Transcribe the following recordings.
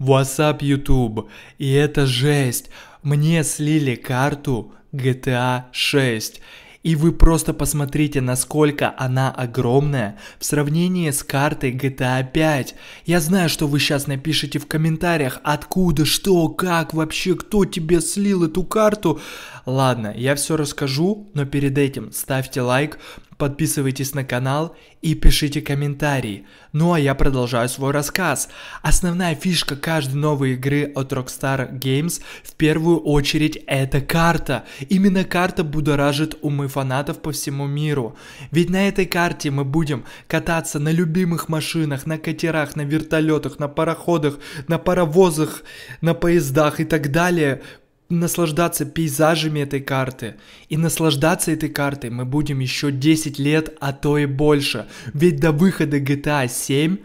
WhatsApp YouTube. И это жесть. Мне слили карту GTA 6. И вы просто посмотрите, насколько она огромная в сравнении с картой GTA 5. Я знаю, что вы сейчас напишите в комментариях, откуда, что, как, вообще, кто тебе слил эту карту. Ладно, я все расскажу, но перед этим ставьте лайк, подписывайтесь на канал и пишите комментарии. Ну а я продолжаю свой рассказ. Основная фишка каждой новой игры от Rockstar Games в первую очередь это карта. Именно карта будоражит умы фанатов по всему миру. Ведь на этой карте мы будем кататься на любимых машинах, на катерах, на вертолетах, на пароходах, на паровозах, на поездах и так далее наслаждаться пейзажами этой карты. И наслаждаться этой картой мы будем еще 10 лет, а то и больше. Ведь до выхода GTA 7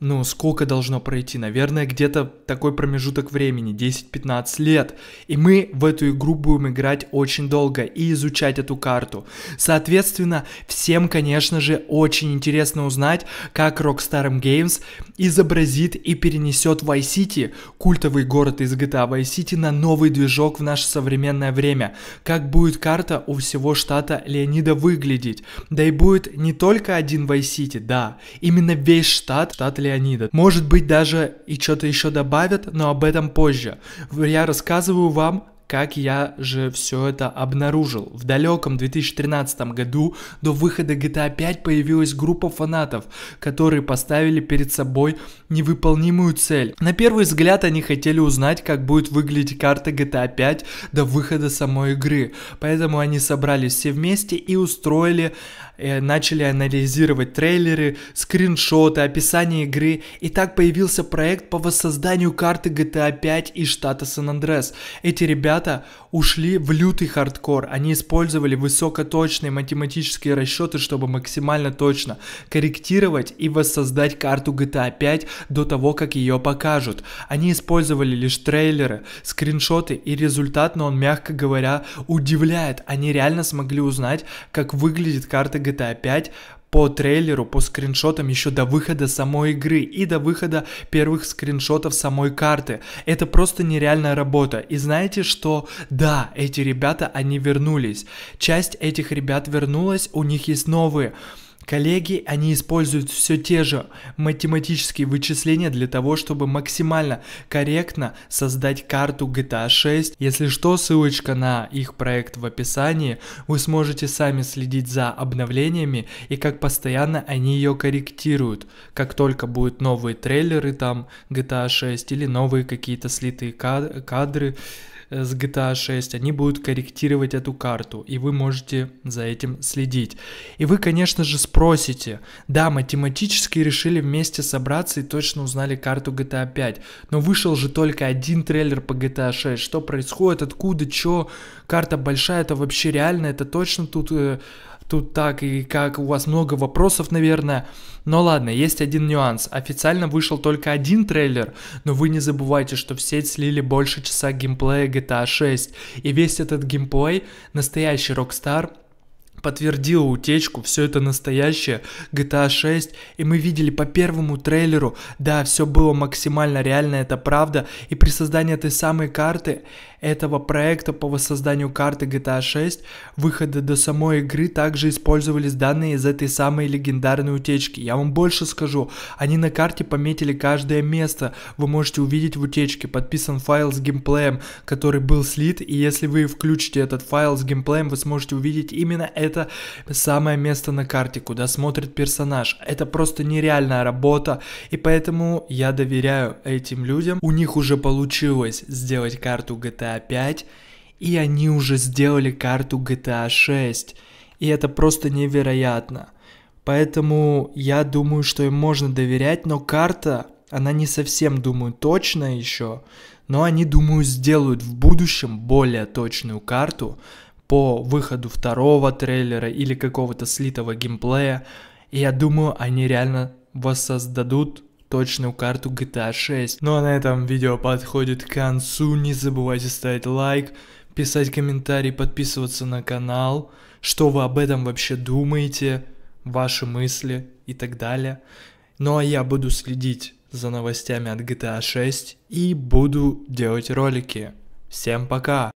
ну, сколько должно пройти? Наверное, где-то такой промежуток времени, 10-15 лет. И мы в эту игру будем играть очень долго и изучать эту карту. Соответственно, всем, конечно же, очень интересно узнать, как Rockstar Games изобразит и перенесет Vice City, культовый город из GTA а Vice City, на новый движок в наше современное время. Как будет карта у всего штата Леонида выглядеть. Да и будет не только один Vice City, да, именно весь штат, штат Леонида Леонида. Может быть, даже и что-то еще добавят, но об этом позже. Я рассказываю вам, как я же все это обнаружил. В далеком 2013 году до выхода GTA 5 появилась группа фанатов, которые поставили перед собой невыполнимую цель. На первый взгляд они хотели узнать, как будет выглядеть карта GTA 5 до выхода самой игры. Поэтому они собрались все вместе и устроили Э, начали анализировать трейлеры, скриншоты, описание игры, и так появился проект по воссозданию карты GTA 5 из штата Сан-Андрес. Эти ребята ушли в лютый хардкор, они использовали высокоточные математические расчеты, чтобы максимально точно корректировать и воссоздать карту GTA 5 до того, как ее покажут. Они использовали лишь трейлеры, скриншоты и результат, но он, мягко говоря, удивляет. Они реально смогли узнать, как выглядит карта GTA 5 по трейлеру, по скриншотам еще до выхода самой игры и до выхода первых скриншотов самой карты. Это просто нереальная работа. И знаете, что да, эти ребята, они вернулись. Часть этих ребят вернулась, у них есть новые. Коллеги, они используют все те же математические вычисления для того, чтобы максимально корректно создать карту GTA 6. А Если что, ссылочка на их проект в описании. Вы сможете сами следить за обновлениями и как постоянно они ее корректируют. Как только будут новые трейлеры там GTA 6 а или новые какие-то слитые кадры, Э, с GTA 6, они будут корректировать эту карту, и вы можете за этим следить. И вы, конечно же, спросите, да, математически решили вместе собраться и точно узнали карту GTA 5, но вышел же только один трейлер по GTA 6, что происходит, откуда, чё, карта большая, это вообще реально, это точно тут... Э, тут так и как, у вас много вопросов, наверное. Но ладно, есть один нюанс. Официально вышел только один трейлер, но вы не забывайте, что в сеть слили больше часа геймплея GTA 6. И весь этот геймплей настоящий Rockstar подтвердил утечку, все это настоящее, GTA 6, и мы видели по первому трейлеру, да, все было максимально реально, это правда, и при создании этой самой карты этого проекта по воссозданию карты GTA 6, выхода до самой игры также использовались данные из этой самой легендарной утечки. Я вам больше скажу, они на карте пометили каждое место, вы можете увидеть в утечке, подписан файл с геймплеем, который был слит, и если вы включите этот файл с геймплеем, вы сможете увидеть именно это самое место на карте, куда смотрит персонаж. Это просто нереальная работа, и поэтому я доверяю этим людям. У них уже получилось сделать карту GTA GTA 5, и они уже сделали карту GTA 6. И это просто невероятно. Поэтому я думаю, что им можно доверять, но карта, она не совсем, думаю, точная еще, но они, думаю, сделают в будущем более точную карту по выходу второго трейлера или какого-то слитого геймплея. И я думаю, они реально воссоздадут точную карту GTA 6. Ну а на этом видео подходит к концу. Не забывайте ставить лайк, писать комментарий, подписываться на канал. Что вы об этом вообще думаете, ваши мысли и так далее. Ну а я буду следить за новостями от GTA 6 и буду делать ролики. Всем пока!